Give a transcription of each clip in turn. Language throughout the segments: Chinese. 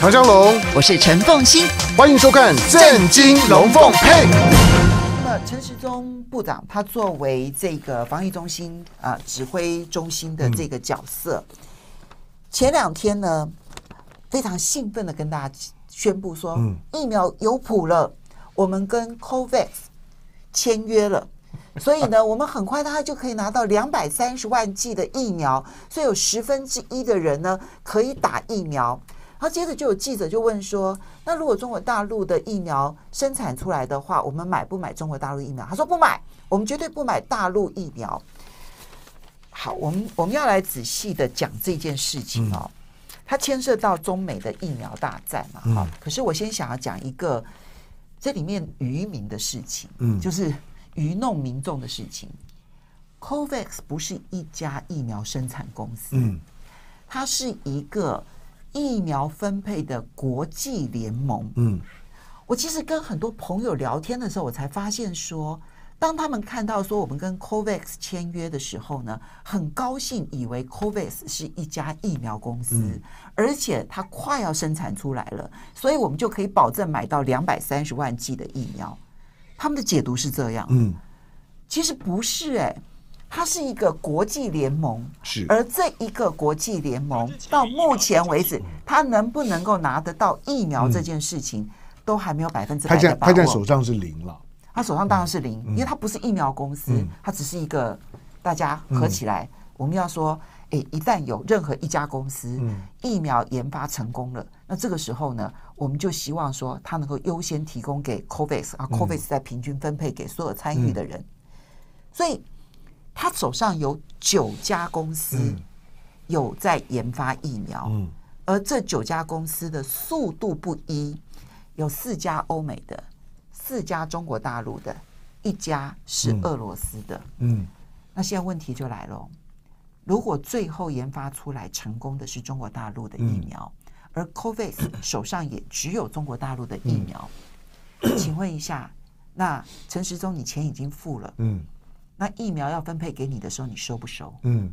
唐湘龙，我是陈凤欣，欢迎收看《震惊龙凤配》。那么陈时中部长，他作为这个防疫中心啊指挥中心的这个角色，前两天呢非常兴奋的跟大家宣布说，疫苗有谱了，我们跟 COVAX 签约了，所以呢，我们很快大家就可以拿到两百三十万剂的疫苗，所以有十分之一的人呢可以打疫苗。然后接着就有记者就问说：“那如果中国大陆的疫苗生产出来的话，我们买不买中国大陆疫苗？”他说：“不买，我们绝对不买大陆疫苗。”好，我们我们要来仔细的讲这件事情哦。它牵涉到中美的疫苗大战嘛。嗯。可是我先想要讲一个这里面愚民的事情，嗯，就是愚弄民众的事情。COVAX 不是一家疫苗生产公司，嗯，它是一个。疫苗分配的国际联盟。嗯，我其实跟很多朋友聊天的时候，我才发现说，当他们看到说我们跟 COVAX 签约的时候呢，很高兴，以为 COVAX 是一家疫苗公司，而且它快要生产出来了，所以我们就可以保证买到两百三十万剂的疫苗。他们的解读是这样。嗯，其实不是哎。它是一个国际联盟，是，而这一个国际联盟到目前为止，它能不能够拿得到疫苗这件事情，都还没有百分之百的把握。他现在手上是零了，他手上当然是零，因为他不是疫苗公司，他只是一个大家合起来。我们要说，哎，一旦有任何一家公司疫苗研发成功了，那这个时候呢，我们就希望说，它能够优先提供给 COVIS 啊，COVIS 再平均分配给所有参与的人。所以。他手上有九家公司有在研发疫苗，而这九家公司的速度不一，有四家欧美的，四家中国大陆的，一家是俄罗斯的。嗯，那现在问题就来了，如果最后研发出来成功的是中国大陆的疫苗，而 Covax 手上也只有中国大陆的疫苗，请问一下，那陈时中，你钱已经付了？嗯。那疫苗要分配给你的时候，你收不收？嗯，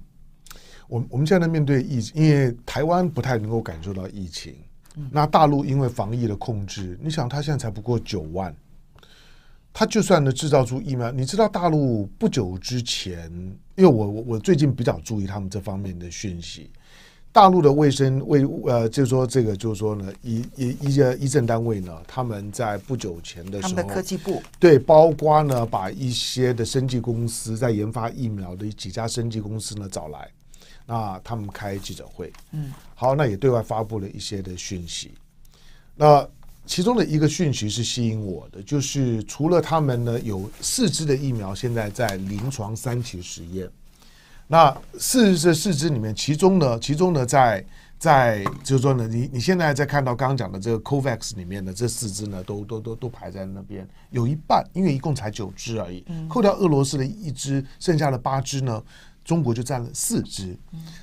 我我们现在面对疫，因为台湾不太能够感受到疫情。嗯，那大陆因为防疫的控制，你想他现在才不过九万，他就算能制造出疫苗，你知道大陆不久之前，因为我我我最近比较注意他们这方面的讯息。大陆的卫生卫呃，就是说这个就是说呢，一一一个政单位呢，他们在不久前的时候，他们的科技部对，包括呢把一些的生技公司在研发疫苗的几家生技公司呢找来，那他们开记者会，嗯，好，那也对外发布了一些的讯息。那其中的一个讯息是吸引我的，就是除了他们呢有四支的疫苗现在在临床三期实验。那四这四只里面，其中呢，其中呢，在在就是说呢，你你现在在看到刚刚讲的这个 COVAX 里面的这四只呢，都都都都排在那边，有一半，因为一共才九只而已，扣掉俄罗斯的一只，剩下的八只呢，中国就占了四只。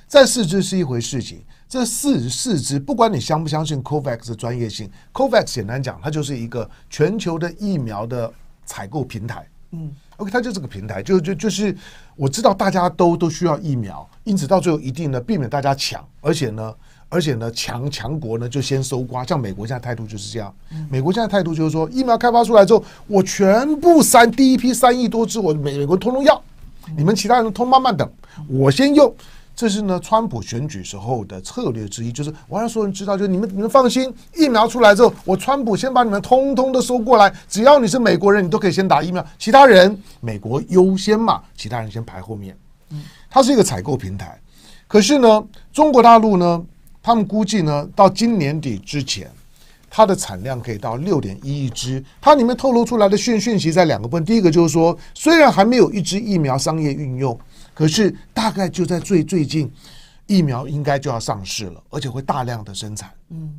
占四只是一回事，情这四四只，不管你相不相信 COVAX 的专业性，COVAX 简单讲，它就是一个全球的疫苗的采购平台。嗯，OK，它就是个平台，就就就是我知道大家都都需要疫苗，因此到最后一定呢避免大家抢，而且呢，而且呢强强国呢就先搜刮，像美国现在态度就是这样，美国现在态度就是说疫苗开发出来之后，我全部三第一批三亿多支，我美美国通通要，你们其他人通慢慢等，我先用。这是呢，川普选举时候的策略之一，就是我让所有人知道，就是你们你们放心，疫苗出来之后，我川普先把你们通通都收过来，只要你是美国人，你都可以先打疫苗，其他人美国优先嘛，其他人先排后面。它是一个采购平台，可是呢，中国大陆呢，他们估计呢，到今年底之前，它的产量可以到六点一亿支，它里面透露出来的讯讯息在两个部分，第一个就是说，虽然还没有一支疫苗商业运用。可是大概就在最最近，疫苗应该就要上市了，而且会大量的生产。嗯，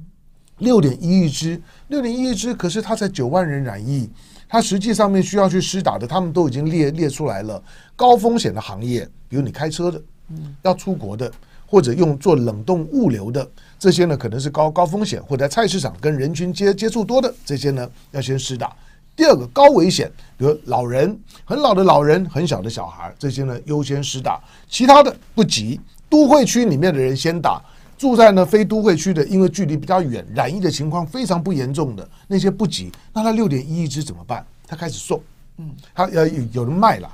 六点一亿只，六点一亿只，可是它才九万人染疫，它实际上面需要去施打的，他们都已经列列出来了。高风险的行业，比如你开车的，嗯，要出国的，或者用做冷冻物流的这些呢，可能是高高风险，或者在菜市场跟人群接接触多的这些呢，要先施打。第二个高危险，比如老人、很老的老人、很小的小孩，这些呢优先施打，其他的不急。都会区里面的人先打，住在呢非都会区的，因为距离比较远，染疫的情况非常不严重的那些不急。那他六点一亿只怎么办？他开始送，嗯，他有有人卖了，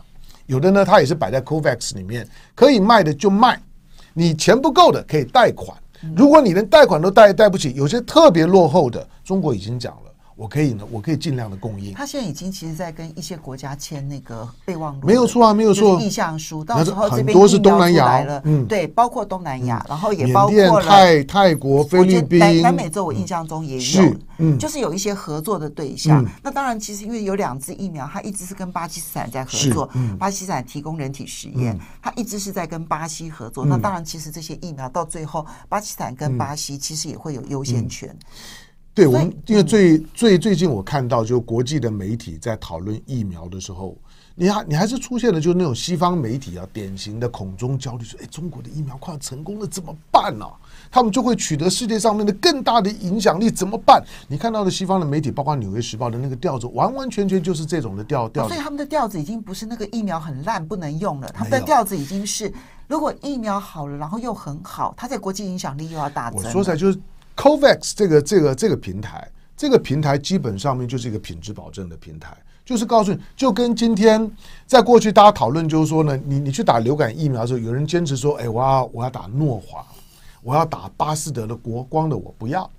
有的呢他也是摆在 CoVax 里面，可以卖的就卖，你钱不够的可以贷款，如果你连贷款都贷贷不起，有些特别落后的中国已经讲了。我可以呢，我可以尽量的供应。他现在已经其实，在跟一些国家签那个备忘录，没有错啊，没有错。意向书，到时候这很多是东南亚了，嗯，对，包括东南亚，然后也包括了泰泰国、菲律宾、南美洲。我印象中也有，就是有一些合作的对象。那当然，其实因为有两支疫苗，它一直是跟巴基斯坦在合作，巴基斯坦提供人体实验，它一直是在跟巴西合作。那当然，其实这些疫苗到最后，巴基斯坦跟巴西其实也会有优先权。对我们，因为最最最近我看到，就国际的媒体在讨论疫苗的时候，你还你还是出现了，就是那种西方媒体啊，典型的恐中焦虑，说：“哎，中国的疫苗快要成功了，怎么办呢？他们就会取得世界上面的更大的影响力，怎么办？”你看到的西方的媒体，包括《纽约时报》的那个调子，完完全全就是这种的调调。所以他们的调子已经不是那个疫苗很烂不能用了，他们的调子已经是，如果疫苗好了，然后又很好，他在国际影响力又要大增。我说来就。是。c o v a x 这个这个这个平台，这个平台基本上面就是一个品质保证的平台，就是告诉你，就跟今天在过去大家讨论，就是说呢，你你去打流感疫苗的时候，有人坚持说，哎，我要我要打诺华，我要打巴斯德的国光的，我不要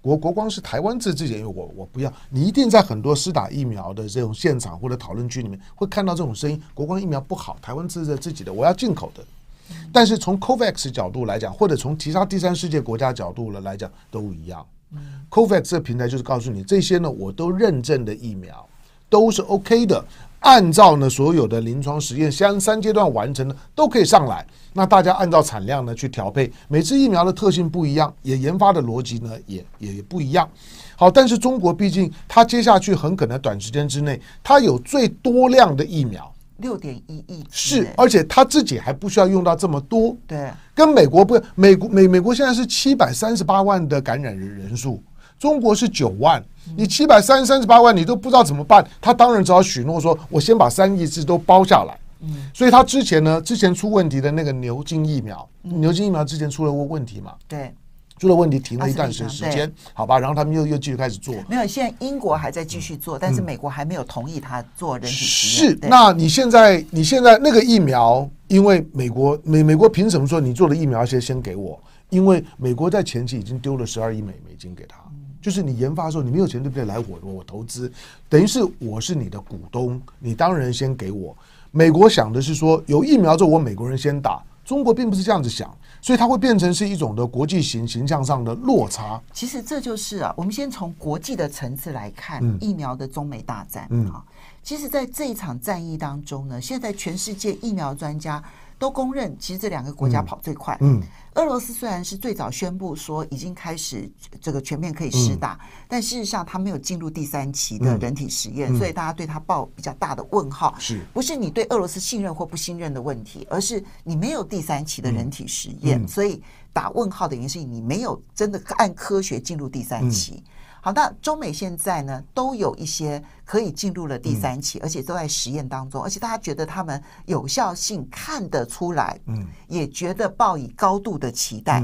国国光是台湾自自己，我我不要。你一定在很多施打疫苗的这种现场或者讨论区里面，会看到这种声音：国光疫苗不好，台湾自自自己的，我要进口的。但是从 Covax 角度来讲，或者从其他第三世界国家角度呢来讲，都一样。Covax 这平台就是告诉你，这些呢我都认证的疫苗都是 OK 的，按照呢所有的临床实验三三阶段完成的都可以上来。那大家按照产量呢去调配，每次疫苗的特性不一样，也研发的逻辑呢也也不一样。好，但是中国毕竟它接下去很可能短时间之内它有最多量的疫苗。六点一亿是，而且他自己还不需要用到这么多。对，跟美国不，美国美美国现在是七百三十八万的感染人人数，中国是九万。你七百三三十八万，你都不知道怎么办。他当然只好许诺说，我先把三亿字都包下来。嗯，所以他之前呢，之前出问题的那个牛津疫苗，牛津疫苗之前出了过问题嘛？对。出了问题，停了一段时间，好吧，然后他们又又继续开始做。没有，现在英国还在继续做，但是美国还没有同意他做人体是，那你现在你现在那个疫苗，因为美国美美国凭什么说你做的疫苗先先给我？因为美国在前期已经丢了十二亿美美金给他，就是你研发的时候你没有钱，对不对？来我我投资，等于是我是你的股东，你当然先给我。美国想的是说，有疫苗之后，我美国人先打。中国并不是这样子想，所以它会变成是一种的国际形形象上的落差。其实这就是啊，我们先从国际的层次来看疫苗的中美大战。嗯，好，其实，在这一场战役当中呢，现在全世界疫苗专家。都公认，其实这两个国家跑最快。嗯，俄罗斯虽然是最早宣布说已经开始这个全面可以试打，但事实上他没有进入第三期的人体实验，所以大家对他抱比较大的问号。是不是你对俄罗斯信任或不信任的问题，而是你没有第三期的人体实验，所以打问号的原因是你没有真的按科学进入第三期。好，那中美现在呢，都有一些可以进入了第三期，而且都在实验当中，而且大家觉得他们有效性看得出来，嗯，也觉得抱以高度的期待。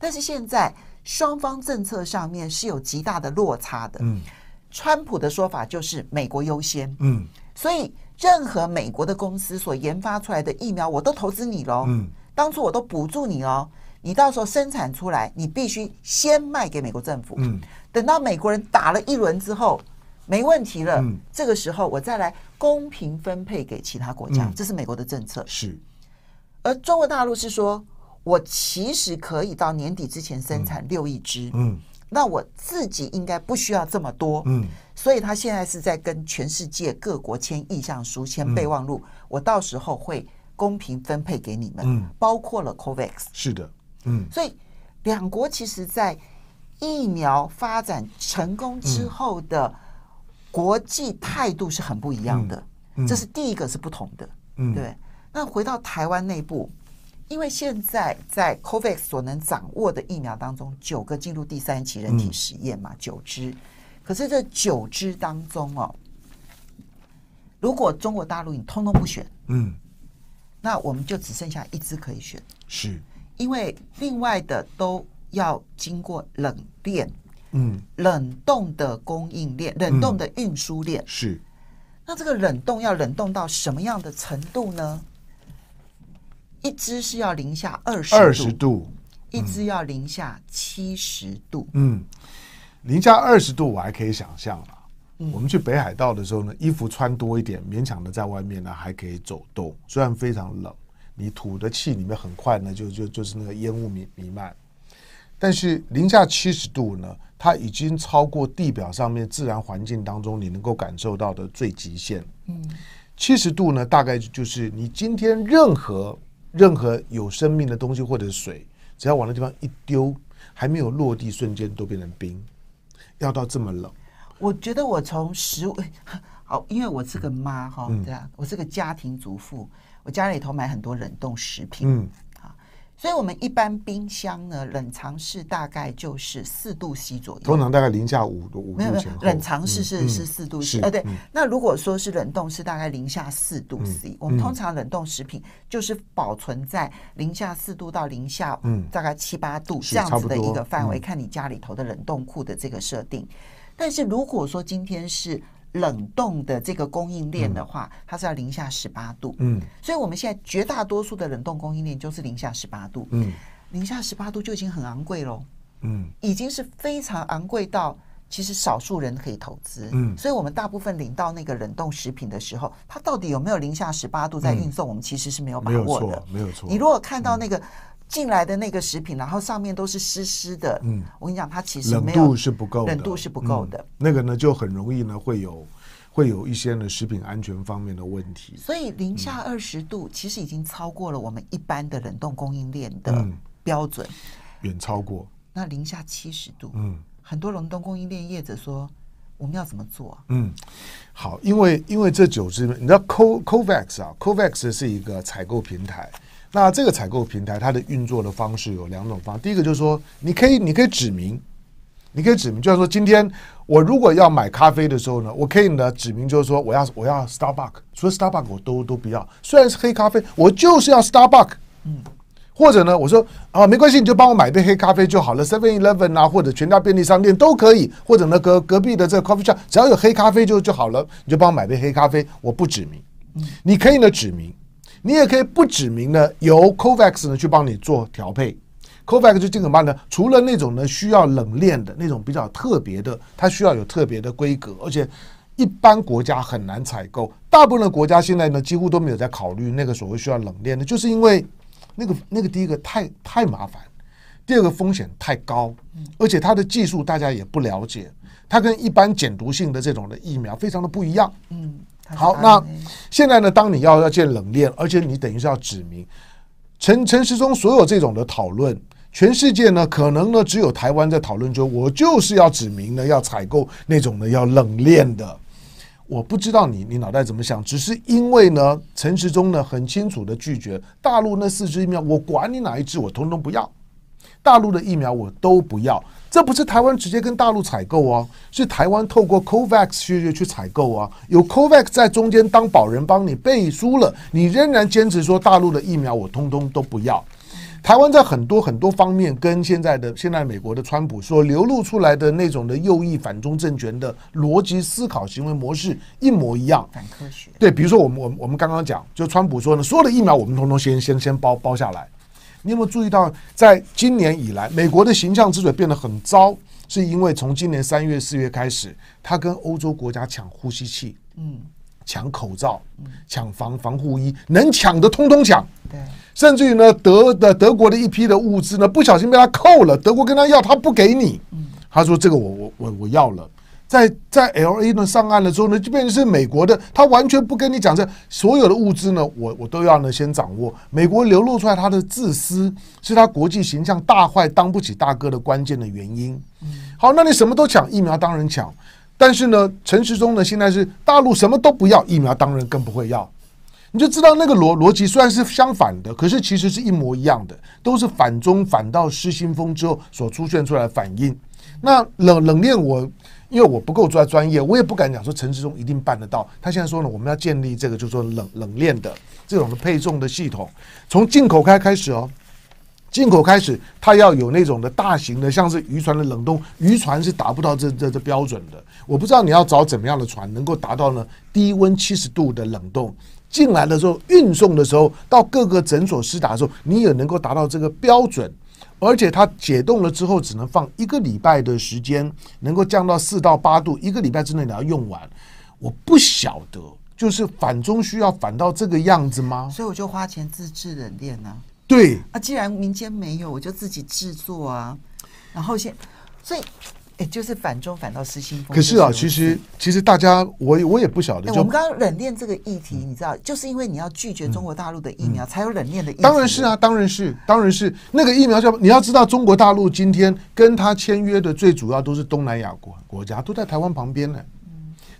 但是现在双方政策上面是有极大的落差的，嗯，川普的说法就是美国优先，嗯，所以任何美国的公司所研发出来的疫苗，我都投资你喽，嗯，当初我都补助你哦。你到时候生产出来，你必须先卖给美国政府。嗯，等到美国人打了一轮之后，没问题了。嗯，这个时候我再来公平分配给其他国家。嗯，这是美国的政策。是，而中国大陆是说我其实可以到年底之前生产六亿只。嗯，那我自己应该不需要这么多。嗯，所以他现在是在跟全世界各国签意向书、签备忘录。我到时候会公平分配给你们，包括了 COVAX。是的。所以两国其实，在疫苗发展成功之后的国际态度是很不一样的，这是第一个是不同的。嗯，对。那回到台湾内部，因为现在在 COVAX 所能掌握的疫苗当中，九个进入第三期人体实验嘛，九支。可是这九支当中哦，如果中国大陆你通通不选，嗯，那我们就只剩下一支可以选。是。因为另外的都要经过冷链，嗯，冷冻的供应链，冷冻的运输链是。那这个冷冻要冷冻到什么样的程度呢？一只是要零下二十度，二十度；一只要零下七十度。嗯，零下二十度我还可以想象了。我们去北海道的时候呢，衣服穿多一点，勉强的在外面呢还可以走动，虽然非常冷。你吐的气里面很快呢，就就就是那个烟雾弥弥漫，但是零下七十度呢，它已经超过地表上面自然环境当中你能够感受到的最极限。嗯，七十度呢，大概就是你今天任何任何有生命的东西或者水，只要往那地方一丢，还没有落地瞬间都变成冰。要到这么冷，我觉得我从十五，哦，因为我是个妈哈，对啊，我是个家庭主妇。我家里头买很多冷冻食品，嗯，啊，所以我们一般冰箱呢，冷藏室大概就是四度 C 左右，通常大概零下五度，五没有没有，冷藏室是是四度 C，呃对，那如果说是冷冻室，大概零下四度 C，我们通常冷冻食品就是保存在零下四度到零下大概七八度这样子的一个范围，看你家里头的冷冻库的这个设定，但是如果说今天是。冷冻的这个供应链的话，它是要零下十八度。嗯，所以我们现在绝大多数的冷冻供应链就是零下十八度。嗯，零下十八度就已经很昂贵喽。嗯，已经是非常昂贵到其实少数人可以投资。嗯，所以我们大部分领到那个冷冻食品的时候，它到底有没有零下十八度在运送，我们其实是没有把握的。没有错，没有错。你如果看到那个。进来的那个食品，然后上面都是湿湿的。嗯，我跟你讲，它其实冷度是不够，冷度是不够的。那个呢，就很容易呢，会有会有一些呢食品安全方面的问题。所以零下二十度，其实已经超过了我们一般的冷冻供应链的标准，远超过。那零下七十度，嗯，很多冷冻供应链业者说，我们要怎么做？嗯，好，因为因为这九支，你知道，Co c o v a x 啊 c o v a x 是一个采购平台。那这个采购平台它的运作的方式有两种方，第一个就是说，你可以你可以指明，你可以指明，就是说，今天我如果要买咖啡的时候呢，我可以呢指明，就是说，我要我要 Starbucks，除了 Starbucks 我都都不要，虽然是黑咖啡，我就是要 Starbucks，嗯，或者呢，我说啊没关系，你就帮我买杯黑咖啡就好了，Seven Eleven 啊，或者全家便利商店都可以，或者呢隔隔壁的这个 coffee shop 只要有黑咖啡就就好了，你就帮我买杯黑咖啡，我不指明，你可以呢指明。你也可以不指名的，由 Covax 呢去帮你做调配。Covax 就进口办呢，除了那种呢需要冷链的那种比较特别的，它需要有特别的规格，而且一般国家很难采购。大部分的国家现在呢，几乎都没有在考虑那个所谓需要冷链的，就是因为那个那个第一个太太麻烦，第二个风险太高，而且它的技术大家也不了解，它跟一般减毒性的这种的疫苗非常的不一样。嗯。好，那现在呢？当你要要建冷链，而且你等于是要指明，陈陈时中所有这种的讨论，全世界呢可能呢只有台湾在讨论，中，我就是要指明呢要采购那种呢要冷链的。我不知道你你脑袋怎么想，只是因为呢陈时中呢很清楚的拒绝大陆那四支疫苗，我管你哪一支，我通通不要，大陆的疫苗我都不要。这不是台湾直接跟大陆采购哦，是台湾透过 Covax 去去去采购啊，有 Covax 在中间当保人帮你背书了，你仍然坚持说大陆的疫苗我通通都不要。台湾在很多很多方面跟现在的现在美国的川普说流露出来的那种的右翼反中政权的逻辑思考行为模式一模一样，反科学。对，比如说我们我们我们刚刚讲，就川普说呢，所有的疫苗我们通通先先先包包下来。你有没有注意到，在今年以来，美国的形象之以变得很糟，是因为从今年三月、四月开始，他跟欧洲国家抢呼吸器，嗯，抢口罩，抢防防护衣，能抢的通通抢，对，甚至于呢，德的德国的一批的物资呢，不小心被他扣了，德国跟他要，他不给你，他说这个我我我我要了。在在 L A 呢上岸了之后呢，就变成是美国的，他完全不跟你讲这所有的物资呢，我我都要呢先掌握。美国流露出来他的自私，是他国际形象大坏、当不起大哥的关键的原因。好，那你什么都抢，疫苗当然抢。但是呢，陈时中呢现在是大陆什么都不要，疫苗当然更不会要。你就知道那个逻逻辑虽然是相反的，可是其实是一模一样的，都是反中反到失心疯之后所出现出来反应。那冷冷链，我因为我不够专专业，我也不敢讲说陈志忠一定办得到。他现在说呢，我们要建立这个，就说冷冷链的这种的配送的系统，从进口开开始哦。进口开始，他要有那种的大型的，像是渔船的冷冻，渔船是达不到这这这标准的。我不知道你要找怎么样的船能够达到呢？低温七十度的冷冻进来的时候，运送的时候，到各个诊所施打的时候，你也能够达到这个标准。而且它解冻了之后，只能放一个礼拜的时间，能够降到四到八度，一个礼拜之内你要用完。我不晓得，就是反中需要反到这个样子吗？所以我就花钱自制冷链呢。对啊，既然民间没有，我就自己制作啊。然后现所以。哎，就是反中反到失心疯。可是啊，其实其实大家我我也不晓得。我们刚刚冷链这个议题，你知道，就是因为你要拒绝中国大陆的疫苗，才有冷链的。当然是啊，当然是，当然是那个疫苗叫你要知道，中国大陆今天跟他签约的最主要都是东南亚国国家，都在台湾旁边呢。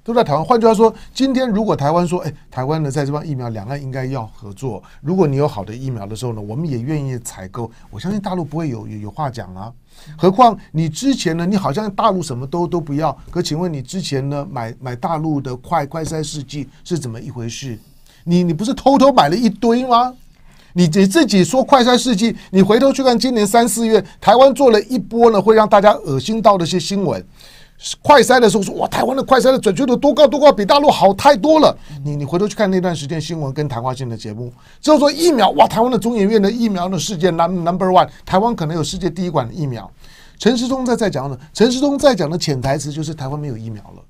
都在台湾。换句话说，今天如果台湾说，哎，台湾呢在这方疫苗，两岸应该要合作。如果你有好的疫苗的时候呢，我们也愿意采购。我相信大陆不会有有有话讲啊。何况你之前呢，你好像大陆什么都都不要。可请问你之前呢，买买大陆的快快筛试剂是怎么一回事？你你不是偷偷买了一堆吗？你你自己说快筛试剂，你回头去看今年三四月，台湾做了一波呢，会让大家恶心到的一些新闻。快筛的时候说哇，台湾的快筛的准确度多高多高，比大陆好太多了。你你回头去看那段时间新闻跟谈话性的节目，后说疫苗哇，台湾的中研院的疫苗的事件，number one，台湾可能有世界第一管的疫苗。陈时中在在讲呢，陈时中在讲的潜台词就是台湾没有疫苗了，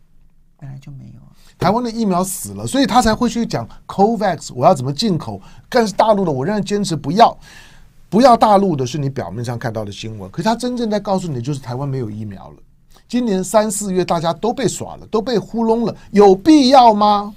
本来就没有台湾的疫苗死了，所以他才会去讲 COVAX 我要怎么进口，但是大陆的我仍然坚持不要，不要大陆的，是你表面上看到的新闻，可是他真正在告诉你就是台湾没有疫苗了。今年三四月，大家都被耍了，都被糊弄了，有必要吗？